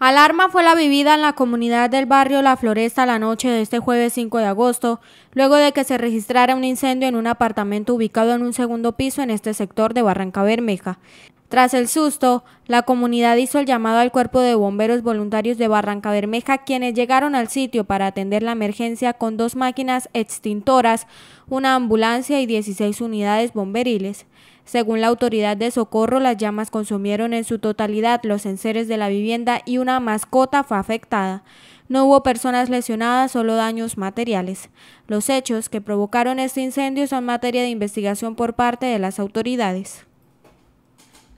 Alarma fue la vivida en la comunidad del barrio La Floresta la noche de este jueves 5 de agosto, luego de que se registrara un incendio en un apartamento ubicado en un segundo piso en este sector de Barranca Bermeja. Tras el susto, la comunidad hizo el llamado al cuerpo de bomberos voluntarios de Barranca Bermeja, quienes llegaron al sitio para atender la emergencia con dos máquinas extintoras, una ambulancia y 16 unidades bomberiles. Según la autoridad de socorro, las llamas consumieron en su totalidad los enseres de la vivienda y una mascota fue afectada. No hubo personas lesionadas, solo daños materiales. Los hechos que provocaron este incendio son materia de investigación por parte de las autoridades.